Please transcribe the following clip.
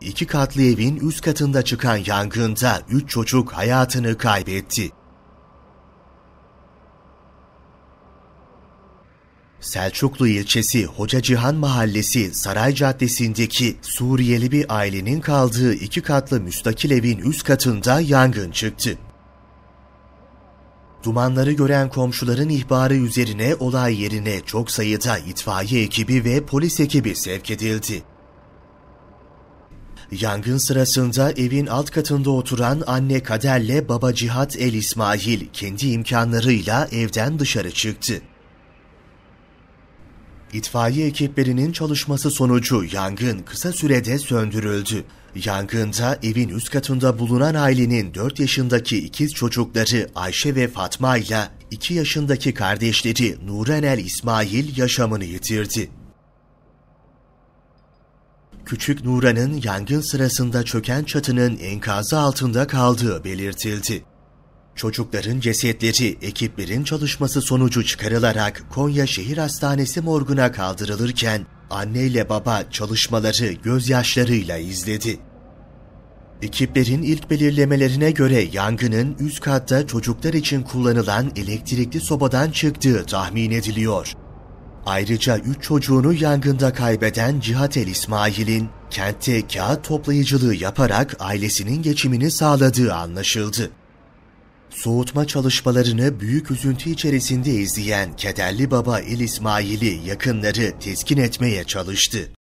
İki katlı evin üst katında çıkan yangında üç çocuk hayatını kaybetti. Selçuklu ilçesi Hoca Cihan Mahallesi Saray Caddesi'ndeki Suriyeli bir ailenin kaldığı iki katlı müstakil evin üst katında yangın çıktı. Dumanları gören komşuların ihbarı üzerine olay yerine çok sayıda itfaiye ekibi ve polis ekibi sevk edildi. Yangın sırasında evin alt katında oturan anne Kader'le baba Cihat El İsmail kendi imkanlarıyla evden dışarı çıktı. İtfaiye ekiplerinin çalışması sonucu yangın kısa sürede söndürüldü. Yangında evin üst katında bulunan ailenin 4 yaşındaki ikiz çocukları Ayşe ve Fatma ile 2 yaşındaki kardeşleri Nurenel İsmail yaşamını yitirdi. Küçük Nura'nın yangın sırasında çöken çatının enkazı altında kaldığı belirtildi. Çocukların cesetleri ekiplerin çalışması sonucu çıkarılarak Konya Şehir Hastanesi morguna kaldırılırken anneyle baba çalışmaları gözyaşlarıyla izledi. Ekiplerin ilk belirlemelerine göre yangının üst katta çocuklar için kullanılan elektrikli sobadan çıktığı tahmin ediliyor. Ayrıca 3 çocuğunu yangında kaybeden Cihat El İsmail'in kentte kağıt toplayıcılığı yaparak ailesinin geçimini sağladığı anlaşıldı. Soğutma çalışmalarını büyük üzüntü içerisinde izleyen kederli baba El İsmail'i yakınları teskin etmeye çalıştı.